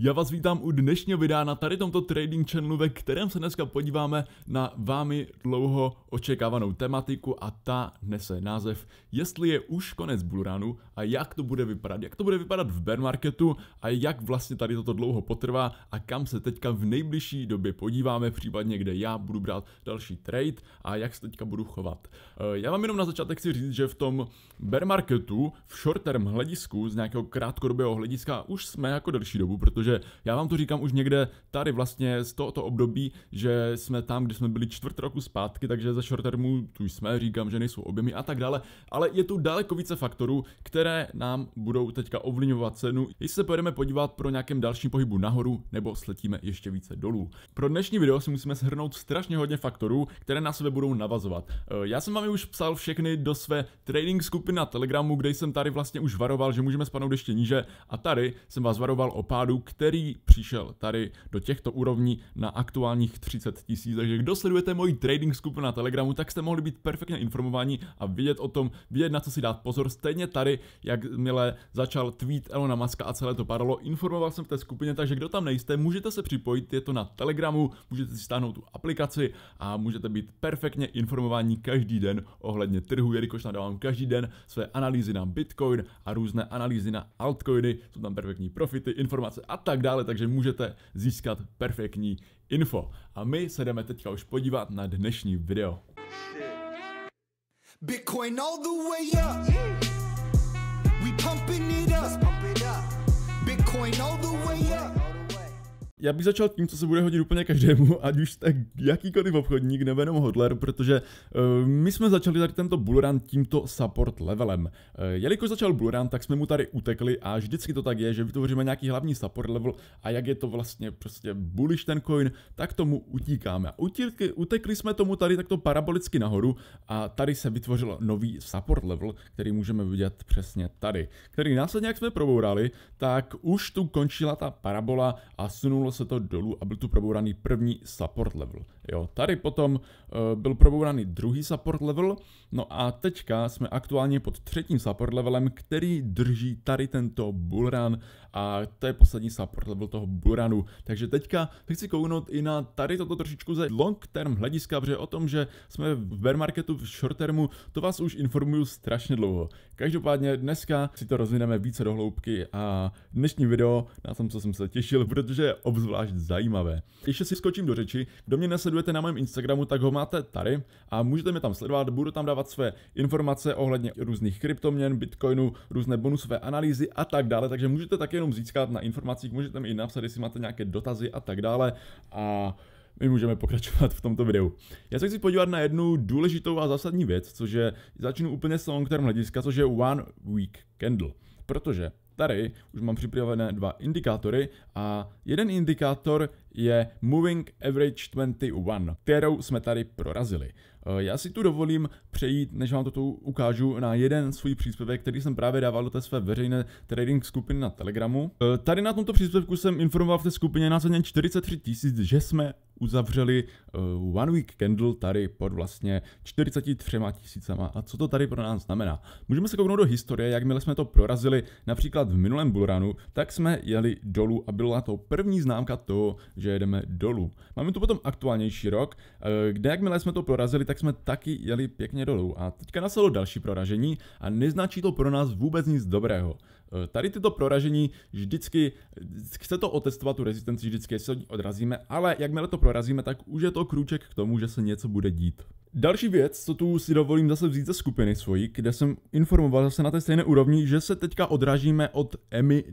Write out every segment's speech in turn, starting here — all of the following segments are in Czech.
Já vás vítám u dnešního videa na tady tomto trading channelu, ve kterém se dneska podíváme na vámi dlouho očekávanou tematiku a ta nese název, jestli je už konec bullrunu a jak to bude vypadat, jak to bude vypadat v bear marketu a jak vlastně tady toto dlouho potrvá a kam se teďka v nejbližší době podíváme, případně kde já budu brát další trade a jak se teďka budu chovat. Eh, já vám jenom na začátek chci říct, že v tom bear marketu v short term hledisku z nějakého krátkodobého hlediska už jsme jako delší dobu, protože protože já vám to říkám už někde tady vlastně z tohoto období, že jsme tam, kde jsme byli čtvrt roku zpátky, takže za short termu tu jsme, říkám, že nejsou objemy a tak dále, ale je tu daleko více faktorů, které nám budou teďka ovlivňovat cenu, jestli se pojedeme podívat pro nějakém dalším pohybu nahoru nebo sletíme ještě více dolů. Pro dnešní video si musíme shrnout strašně hodně faktorů, které na sebe budou navazovat. Eh, já jsem vám už psal všechny do své trading skupiny na Telegramu, kde jsem tady vlastně už varoval, že můžeme spadnout ještě níže a tady jsem vás varoval o pádu, který přišel tady do těchto úrovní na aktuálních 30 tisíc. Takže kdo sledujete moji trading skupinu na Telegramu, tak jste mohli být perfektně informováni a vidět o tom, vidět na co si dát pozor. Stejně tady, jak milé začal tweet Elona Maska a celé to padalo, informoval jsem v té skupině, takže kdo tam nejste, můžete se připojit, je to na Telegramu, můžete si stáhnout tu aplikaci a můžete být perfektně informováni každý den ohledně trhu, jelikož dávám každý den své analýzy na Bitcoin a různé analýzy na altcoiny, jsou tam perfektní profity, informace a tak dále, takže můžete získat perfektní info. A my se jdeme teďka už podívat na dnešní video. Bitcoin all the way up. We pumping it up. Bitcoin all the já bych začal tím, co se bude hodit úplně každému, ať už jste jakýkoliv obchodník nebo jenom hodler, protože uh, my jsme začali tady tento bullrun tímto support levelem. Uh, jelikož začal bullrun, tak jsme mu tady utekli a vždycky to tak je, že vytvoříme nějaký hlavní support level a jak je to vlastně prostě bullish ten coin, tak tomu utíkáme. Utíky, utekli jsme tomu tady takto parabolicky nahoru a tady se vytvořil nový support level, který můžeme vidět přesně tady, který následně jak jsme probourali, tak už tu končila ta parabola a sunulo probouralo se to dolů a byl tu probouraný první support level. Jo, tady potom uh, byl probouraný druhý support level, no a teďka jsme aktuálně pod třetím support levelem, který drží tady tento bullrun a to je poslední support level toho bullrunu. Takže teďka se chci kouknout i na tady toto trošičku ze long term hlediska, protože o tom, že jsme v bear marketu v short termu, to vás už informuju strašně dlouho. Každopádně dneska si to rozvineme více do hloubky a dnešní video na tom, co jsem se těšil, protože ob obzvlášť zajímavé. Ještě si skočím do řeči, kdo mě nesledujete na mém Instagramu, tak ho máte tady a můžete mě tam sledovat, budu tam dávat své informace ohledně různých kryptoměn, bitcoinu, různé bonusové analýzy a tak dále, takže můžete tak jenom získat na informacích, můžete mi i napsat, jestli máte nějaké dotazy a tak dále a my můžeme pokračovat v tomto videu. Já se chci podívat na jednu důležitou a zásadní věc, což je, začnu úplně s long term hlediska, což je One Week Candle. Protože Tady už mám připravené dva indikátory a jeden indikátor je Moving Average 21, kterou jsme tady prorazili. Eh, já si tu dovolím přejít, než vám to tu ukážu, na jeden svůj příspěvek, který jsem právě dával do té své veřejné trading skupiny na Telegramu. Eh, tady na tomto příspěvku jsem informoval v té skupině následně 43 tisíc, že jsme uzavřeli eh, One Week Candle tady pod vlastně 43 tisícama. A co to tady pro nás znamená? Můžeme se kouknout do historie, jakmile jsme to prorazili například v minulém bullrunu, tak jsme jeli dolů a byla to první známka toho, že jedeme dolů. Máme tu potom aktuálnější rok, eh, kde jakmile jsme to prorazili, tak jsme taky jeli pěkně dolů. A teďka nasalo další proražení a neznačí to pro nás vůbec nic dobrého. Eh, tady tyto proražení vždycky, chce to otestovat tu rezistenci, vždycky se odrazíme, ale jakmile to prorazíme, tak už je to krůček k tomu, že se něco bude dít. Další věc, co tu si dovolím zase vzít ze skupiny svojí, kde jsem informoval zase na té stejné úrovni, že se teďka odrážíme od EMI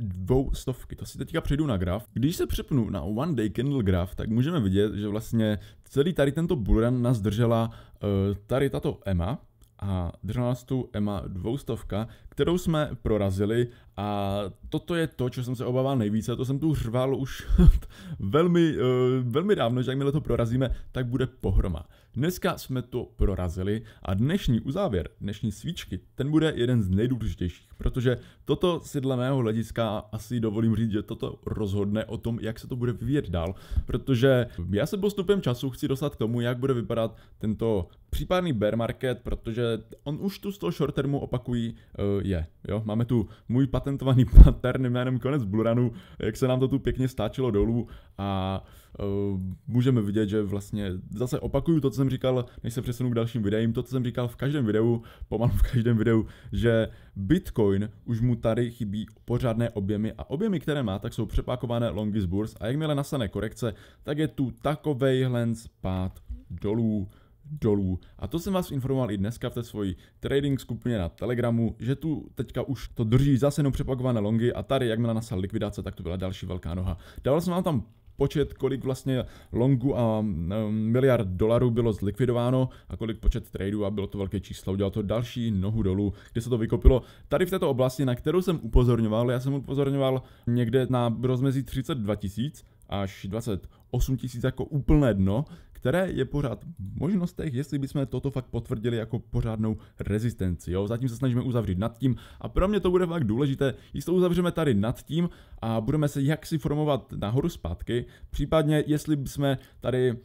stovky. To si teďka přejdu na graf. Když se přepnu na One Day Candle graf, tak můžeme vidět, že vlastně celý tady tento bullrun nás držela uh, tady tato EMA, a držela nás tu EMA dvoustovka, kterou jsme prorazili a toto je to, co jsem se obával nejvíce, to jsem tu řval už velmi, eh, velmi dávno, že jakmile to prorazíme, tak bude pohroma. Dneska jsme to prorazili a dnešní uzávěr, dnešní svíčky, ten bude jeden z nejdůležitějších, protože toto si dle mého hlediska asi dovolím říct, že toto rozhodne o tom, jak se to bude vyvíjet dál, protože já se postupem času chci dostat k tomu, jak bude vypadat tento případný bear market, protože on už tu z toho short termu opakují eh, je. Jo? Máme tu můj patentovaný pattern jménem konec Bluranu, jak se nám to tu pěkně stáčilo dolů a uh, můžeme vidět, že vlastně zase opakuju to, co jsem říkal, než se přesunu k dalším videím, to, co jsem říkal v každém videu, pomalu v každém videu, že Bitcoin už mu tady chybí pořádné objemy a objemy, které má, tak jsou přepákované longy z a jakmile nastane korekce, tak je tu takovejhle spát dolů dolů. A to jsem vás informoval i dneska v té svoji trading skupině na Telegramu, že tu teďka už to drží zase jenom přepakované longy a tady, jakmile nasal likvidace, tak to byla další velká noha. Dával jsem vám tam počet, kolik vlastně longu a mm, miliard dolarů bylo zlikvidováno a kolik počet tradeů a bylo to velké číslo. Udělalo to další nohu dolů, kde se to vykopilo. Tady v této oblasti, na kterou jsem upozorňoval, já jsem upozorňoval někde na rozmezí 32 tisíc až 28 tisíc jako úplné dno, které je pořád v možnostech, jestli bychom toto fakt potvrdili jako pořádnou rezistenci. Jo? Zatím se snažíme uzavřít nad tím a pro mě to bude fakt důležité, jestli to uzavřeme tady nad tím a budeme se jaksi formovat nahoru zpátky, případně jestli bychom tady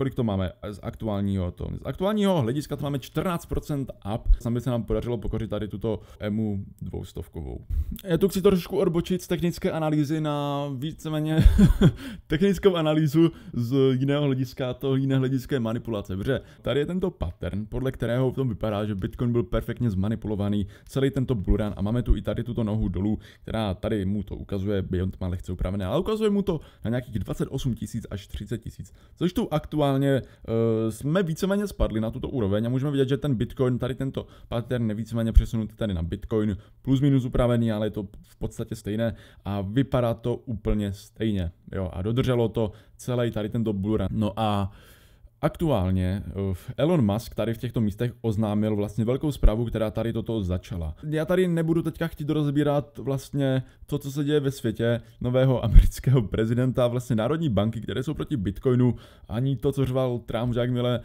Kolik to máme z aktuálního? To? Z aktuálního hlediska to máme 14% up. Sami se nám podařilo pokořit tady tuto EMU dvoustovkovou. Já tu chci trošku odbočit z technické analýzy na víceméně technickou analýzu z jiného hlediska, to jiné hlediské manipulace. Protože tady je tento pattern, podle kterého v tom vypadá, že Bitcoin byl perfektně zmanipulovaný, celý tento bullrun a máme tu i tady tuto nohu dolů, která tady mu to ukazuje, by to má lehce upravené, ale ukazuje mu to na nějakých 28 000 až 30 000, což tu aktuální aktuálně uh, eh, jsme víceméně spadli na tuto úroveň a můžeme vidět, že ten Bitcoin, tady tento pattern je víceméně přesunutý tady na Bitcoin, plus minus upravený, ale je to v podstatě stejné a vypadá to úplně stejně. Jo, a dodrželo to celý tady tento bullrun. No a uh, Aktuálně eh, Elon Musk tady v těchto místech oznámil vlastně velkou zprávu, která tady toto začala. Já tady nebudu teďka chtít rozbírat vlastně to, co se děje ve světě nového amerického prezidenta, vlastně národní banky, které jsou proti Bitcoinu, ani to, co řval Trump, že jakmile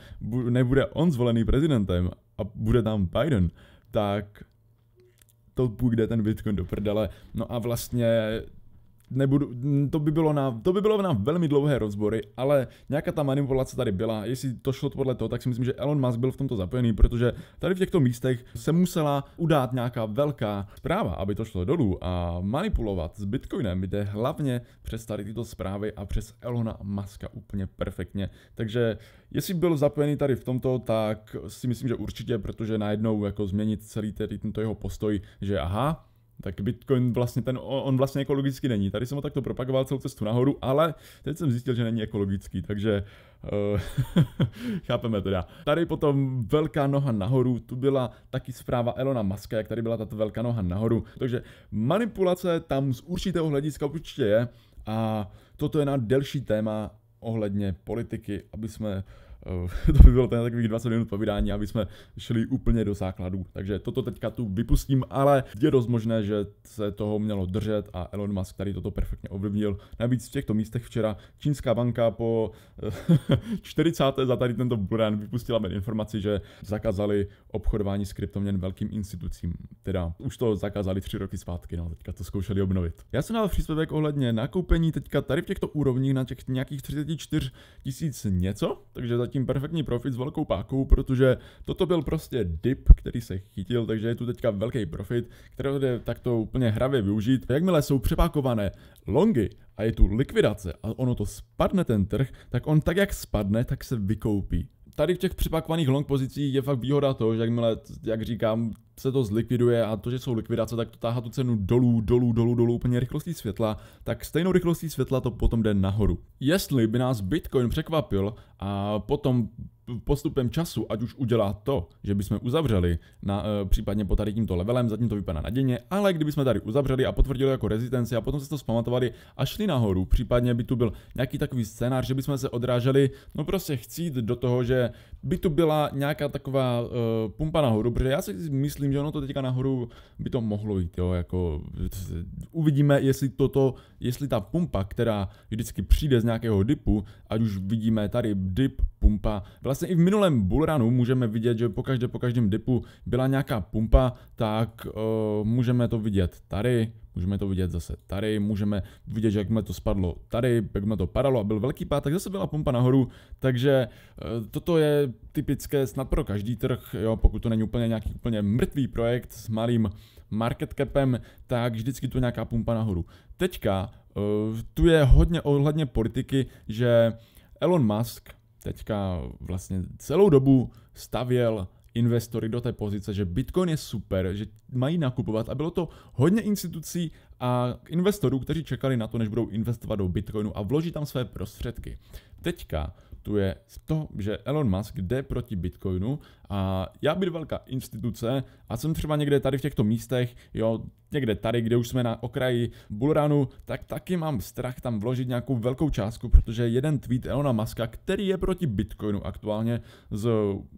nebude on zvolený prezidentem a bude tam Biden, tak to půjde ten Bitcoin do prdele. No a vlastně nebudu, to by bylo na, to by bylo na velmi dlouhé rozbory, ale nějaká ta manipulace tady byla. Jestli to šlo podle toho, tak si myslím, že Elon Musk byl v tomto zapojený, protože tady v těchto místech se musela udát nějaká velká zpráva, aby to šlo dolů a manipulovat s Bitcoinem jde hlavně přes tady tyto zprávy a přes Elona Muska úplně perfektně. Takže jestli byl zapojený tady v tomto, tak si myslím, že určitě, protože najednou jako změnit celý tady tento jeho postoj, že aha, tak Bitcoin vlastně ten, on vlastně ekologicky není. Tady jsem ho takto propagoval celou cestu nahoru, ale teď jsem zjistil, že není ekologický, takže uh, chápeme já. Tady potom velká noha nahoru, tu byla taky zpráva Elona Muska, jak tady byla tato velká noha nahoru, takže manipulace tam z určitého hlediska určitě je a toto je na delší téma ohledně politiky, aby jsme Eh, to by bylo ten takových 20 minut povídání, aby jsme šli úplně do základů. Takže toto teďka tu vypustím, ale je dost možné, že se toho mělo držet a Elon Musk tady toto perfektně ovlivnil. Navíc v těchto místech včera čínská banka po 40. Eh, za tady tento burán vypustila mi informaci, že zakázali obchodování s kryptoměn velkým institucím. Teda už to zakázali tři roky zpátky, no teďka to zkoušeli obnovit. Já jsem dal příspěvek ohledně nakoupení teďka tady v těchto úrovních na těch nějakých 34 tisíc něco, takže zatím zatím perfektní profit s velkou pákou, protože toto byl prostě dip, který se chytil, takže je tu teďka velký profit, který jde takto úplně hravě využít. Jakmile jsou přepákované longy a je tu likvidace a ono to spadne ten trh, tak on tak jak spadne, tak se vykoupí tady v těch připakovaných long pozicích je fakt výhoda to, že jakmile, jak říkám, se to zlikviduje a to, že jsou likvidace, tak to táhá tu cenu dolů, dolů, dolů, dolů úplně rychlostí světla, tak stejnou rychlostí světla to potom jde nahoru. Jestli by nás Bitcoin překvapil a potom postupem času, ať už udělá to, že bychom uzavřeli na, eh, případně po tady tímto levelem, zatím to vypadá nadějně, ale kdybychom tady uzavřeli a potvrdili jako rezistenci a potom se to zpamatovali a šli nahoru, případně by tu byl nějaký takový scénář, že bychom se odráželi, no prostě chcít do toho, že by tu byla nějaká taková uh, pumpa nahoru, protože já si myslím, že ono to teďka nahoru by to mohlo jít, jo, jako uvidíme, jestli toto, jestli ta pumpa, která vždycky přijde z nějakého dipu, ať už vidíme tady dip, pumpa, vlastně Vlastně i v minulém bullrunu můžeme vidět, že po, po každém dipu byla nějaká pumpa, tak uh, můžeme to vidět tady, můžeme to vidět zase tady, můžeme vidět, že jakmile to spadlo tady, jakmile to padalo a byl velký pád, tak zase byla pumpa nahoru, takže uh, toto je typické snad pro každý trh, jo, pokud to není úplně nějaký úplně mrtvý projekt s malým market capem, tak vždycky tu nějaká pumpa nahoru. Teďka uh, tu je hodně ohledně politiky, že Elon Musk teďka vlastně celou dobu stavěl investory do té pozice, že Bitcoin je super, že mají nakupovat a bylo to hodně institucí a investorů, kteří čekali na to, než budou investovat do Bitcoinu a vloží tam své prostředky. Teďka je to, že Elon Musk jde proti Bitcoinu a já byl velká instituce a jsem třeba někde tady v těchto místech, jo, někde tady, kde už jsme na okraji Bullrunu, tak taky mám strach tam vložit nějakou velkou částku, protože jeden tweet Elona Muska, který je proti Bitcoinu aktuálně z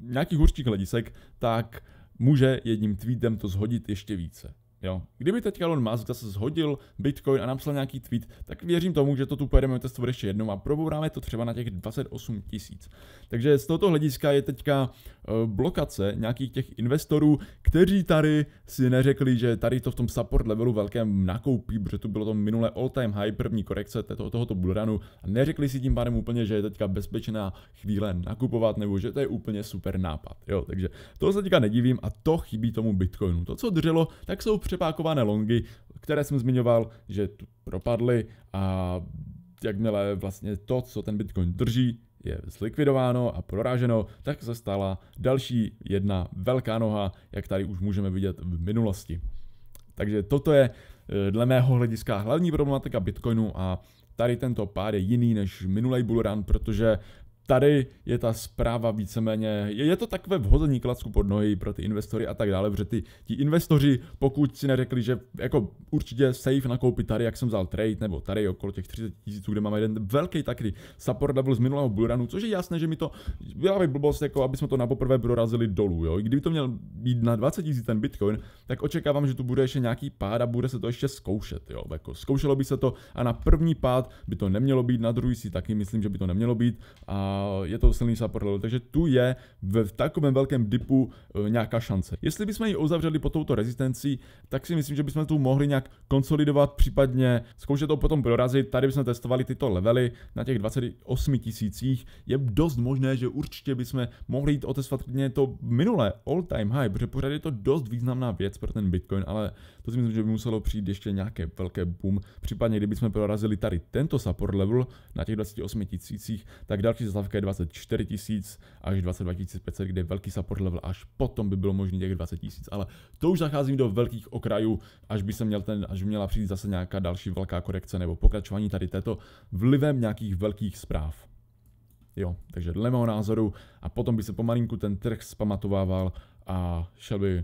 nějakých určitých hledisek, tak může jedním tweetem to zhodit ještě více. Jo. Kdyby teď Elon Musk zase zhodil Bitcoin a napsal nějaký tweet, tak věřím tomu, že to tu pojedeme testovat ještě jednou a probouráme to třeba na těch 28 tisíc. Takže z tohoto hlediska je teďka eh, blokace nějakých těch investorů, kteří tady si neřekli, že tady to v tom support levelu velkém nakoupí, protože tu bylo to minulé all time high první korekce této, tohoto bullrunu a neřekli si tím pádem úplně, že je teďka bezpečná chvíle nakupovat nebo že to je úplně super nápad. Jo, takže toho se teďka nedivím a to chybí tomu Bitcoinu. To, co drželo, tak jsou přepákované longy, které jsem zmiňoval, že tu propadly a jakmile vlastně to, co ten Bitcoin drží, je zlikvidováno a proráženo, tak se stala další jedna velká noha, jak tady už můžeme vidět v minulosti. Takže toto je eh, dle mého hlediska hlavní problematika Bitcoinu a tady tento pád je jiný než minulý bullrun, protože tady je ta zpráva víceméně, je, je to takové vhození klacku pod nohy pro ty investory a tak dále, protože ty, ti investoři, pokud si neřekli, že jako určitě safe nakoupit tady, jak jsem vzal trade, nebo tady okolo těch 30 tisíců, kde máme jeden velký taky support level z minulého bullrunu, což je jasné, že mi to byla by blbost, jako aby jsme to na poprvé prorazili dolů, jo. Kdyby to měl být na 20 tisíc ten Bitcoin, tak očekávám, že tu bude ještě nějaký pád a bude se to ještě zkoušet, jo. Jako zkoušelo by se to a na první pád by to nemělo být, na druhý si taky myslím, že by to nemělo být a je to silný support level, takže tu je v takovém velkém dipu eh, nějaká šance. Jestli bychom ji uzavřeli po touto rezistenci, tak si myslím, že bychom tu mohli nějak konsolidovat, případně zkoušet to potom prorazit. Tady bychom testovali tyto levely na těch 28 tisících. Je dost možné, že určitě bychom mohli jít otestovat klidně to minulé all time high, protože pořád je to dost významná věc pro ten Bitcoin, ale to si myslím, že by muselo přijít ještě nějaké velké boom. Případně kdybychom prorazili tady tento support level na těch 28 tisících, tak další zav Dávka je 24 tisíc až 22 500, kde je velký support level, až potom by bylo možné těch 20 tisíc, ale to už zacházím do velkých okrajů, až by se měl ten, až by měla přijít zase nějaká další velká korekce nebo pokračování tady této vlivem nějakých velkých zpráv. Jo, takže dle mého názoru a potom by se pomalinku ten trh spamatovával a šel by eh,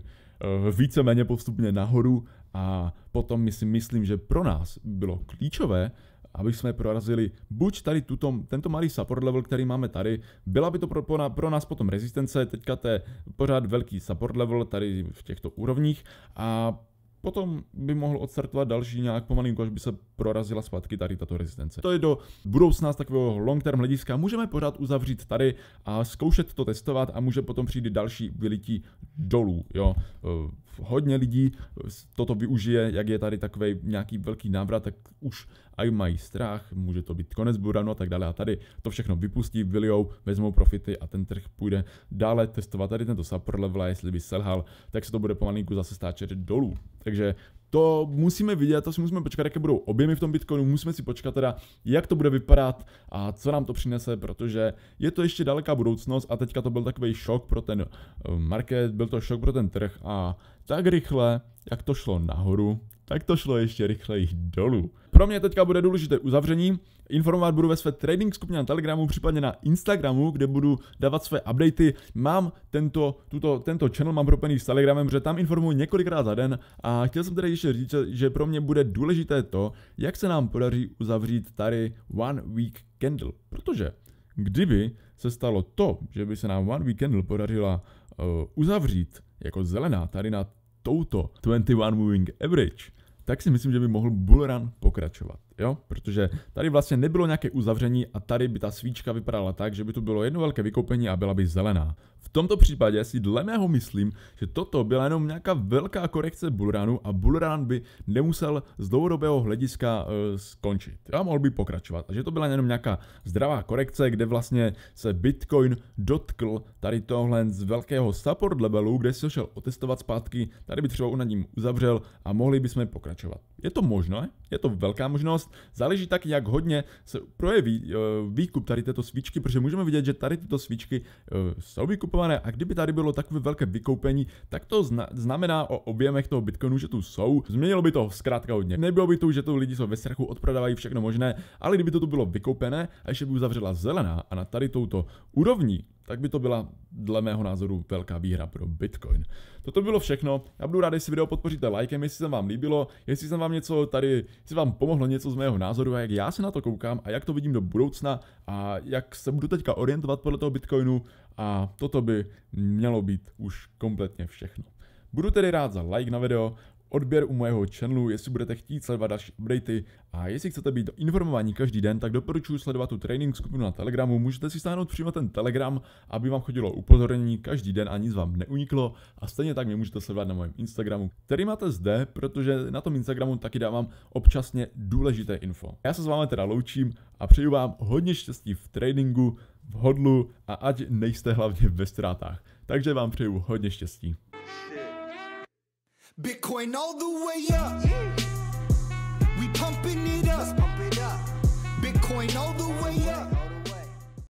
víceméně postupně nahoru a potom my si myslím, že pro nás bylo klíčové, aby jsme prorazili buď tady tuto, tento malý support level, který máme tady, byla by to pro, pro, pro nás potom rezistence, teďka to je pořád velký support level tady v těchto úrovních a potom by mohl odstartovat další nějak pomalinko, až by se prorazila zpátky tady tato rezistence. To je do budoucna z takového long term hlediska. Můžeme pořád uzavřít tady a zkoušet to testovat a může potom přijít další vylití dolů, jo hodně lidí toto využije, jak je tady takový nějaký velký návrat, tak už aj mají strach, může to být konec buranu a tak dále. A tady to všechno vypustí, vylijou, vezmou profity a ten trh půjde dále testovat tady tento support level a jestli by selhal, tak se to bude pomalinku zase stáčet dolů. Takže to musíme vidět, to si musíme počkat, jaké budou objemy v tom Bitcoinu, musíme si počkat teda, jak to bude vypadat a co nám to přinese, protože je to ještě daleká budoucnost a teďka to byl takový šok pro ten eh, market, byl to šok pro ten trh a tak rychle, jak to šlo nahoru, tak to šlo ještě rychleji dolů. Pro mě teďka bude důležité uzavření. Informovat budu ve své trading skupině na Telegramu, případně na Instagramu, kde budu dávat své updaty. Mám tento, tuto, tento channel mám propojený s Telegramem, protože tam informuji několikrát za den a chtěl jsem tedy ještě říct, že pro mě bude důležité to, jak se nám podaří uzavřít tady One Week Candle, protože kdyby se stalo to, že by se nám One Week Candle podařila uh, uzavřít jako zelená tady na touto 21 Moving Average, tak si myslím, že by mohl bullrun pokračovat, jo? Protože tady vlastně nebylo nějaké uzavření a tady by ta svíčka vypadala tak, že by tu bylo jedno velké vykoupení a byla by zelená tomto případě si dle mého myslím, že toto byla jenom nějaká velká korekce Bullrunu a Bullrun by nemusel z dlouhodobého hlediska uh, skončit. A mohl by pokračovat. Takže to byla jenom nějaká zdravá korekce, kde vlastně se Bitcoin dotkl tady tohle z velkého support levelu, kde se šel otestovat zpátky, tady by třeba u nad ním uzavřel a mohli bychom pokračovat. Je to možné, je to velká možnost, záleží tak jak hodně se projeví eh, výkup tady této svíčky, protože můžeme vidět, že tady tyto svíčky eh, jsou vykupované a kdyby tady bylo takové velké vykoupení, tak to znamená o objemech toho bitcoinu, že tu jsou. Změnilo by to zkrátka hodně. Nebylo by to, že tu lidi jsou ve strachu, odprodávají všechno možné, ale kdyby to tu bylo vykoupené a ještě by uzavřela zelená a na tady touto úrovní tak by to byla dle mého názoru velká výhra pro Bitcoin. Toto bylo všechno, já budu rád, jestli video podpoříte lajkem. jestli se vám líbilo, jestli jsem vám něco tady, jestli vám pomohlo něco z mého názoru a jak já se na to koukám a jak to vidím do budoucna a jak se budu teďka orientovat podle toho Bitcoinu a toto by mělo být už kompletně všechno. Budu tedy rád za like na video, odběr u mojeho channelu, jestli budete chtít sledovat další updaty a jestli chcete být informování každý den, tak doporučuji sledovat tu training skupinu na Telegramu. Můžete si stáhnout přímo ten Telegram, aby vám chodilo upozornění každý den a nic vám neuniklo. A stejně tak mě můžete sledovat na mém Instagramu, který máte zde, protože na tom Instagramu taky dávám občasně důležité info. Já se s vámi teda loučím a přeju vám hodně štěstí v tradingu, v hodlu a ať nejste hlavně ve ztrátách. Takže vám přeju hodně štěstí. Bitcoin all the way up.